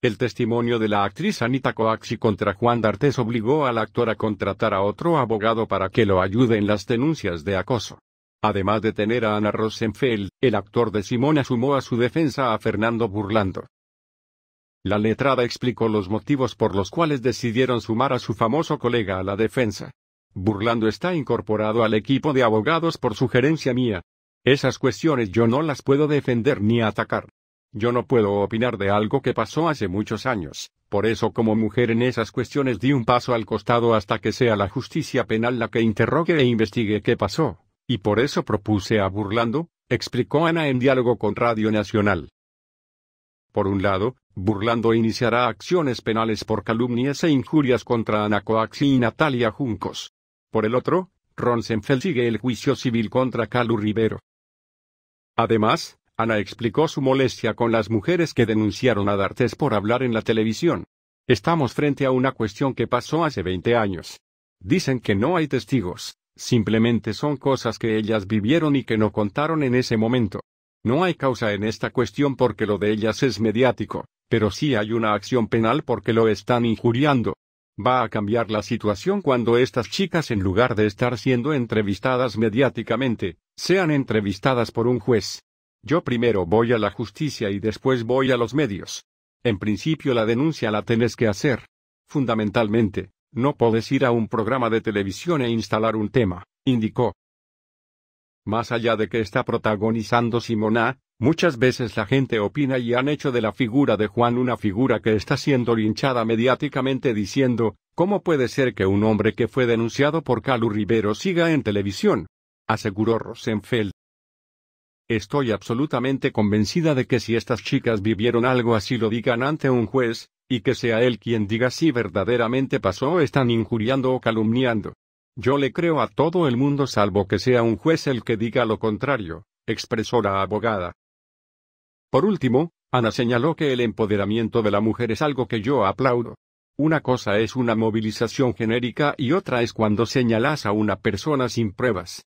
El testimonio de la actriz Anita Coaxi contra Juan D'Artes obligó al actor a contratar a otro abogado para que lo ayude en las denuncias de acoso. Además de tener a Ana Rosenfeld, el actor de Simón sumó a su defensa a Fernando Burlando. La letrada explicó los motivos por los cuales decidieron sumar a su famoso colega a la defensa. Burlando está incorporado al equipo de abogados por sugerencia mía. Esas cuestiones yo no las puedo defender ni atacar. Yo no puedo opinar de algo que pasó hace muchos años, por eso como mujer en esas cuestiones di un paso al costado hasta que sea la justicia penal la que interrogue e investigue qué pasó, y por eso propuse a Burlando, explicó Ana en diálogo con Radio Nacional. Por un lado, Burlando iniciará acciones penales por calumnias e injurias contra Ana Coaxi y Natalia Juncos. Por el otro, Ronsenfeld sigue el juicio civil contra Calu Rivero. Además, Ana explicó su molestia con las mujeres que denunciaron a D'Artes por hablar en la televisión. Estamos frente a una cuestión que pasó hace 20 años. Dicen que no hay testigos, simplemente son cosas que ellas vivieron y que no contaron en ese momento. No hay causa en esta cuestión porque lo de ellas es mediático, pero sí hay una acción penal porque lo están injuriando. Va a cambiar la situación cuando estas chicas en lugar de estar siendo entrevistadas mediáticamente, sean entrevistadas por un juez. Yo primero voy a la justicia y después voy a los medios. En principio la denuncia la tenés que hacer. Fundamentalmente, no podés ir a un programa de televisión e instalar un tema, indicó. Más allá de que está protagonizando Simona, muchas veces la gente opina y han hecho de la figura de Juan una figura que está siendo linchada mediáticamente diciendo, ¿cómo puede ser que un hombre que fue denunciado por Calu Rivero siga en televisión? aseguró Rosenfeld. Estoy absolutamente convencida de que si estas chicas vivieron algo así lo digan ante un juez, y que sea él quien diga si verdaderamente pasó o están injuriando o calumniando. Yo le creo a todo el mundo salvo que sea un juez el que diga lo contrario, expresó la abogada. Por último, Ana señaló que el empoderamiento de la mujer es algo que yo aplaudo. Una cosa es una movilización genérica y otra es cuando señalas a una persona sin pruebas.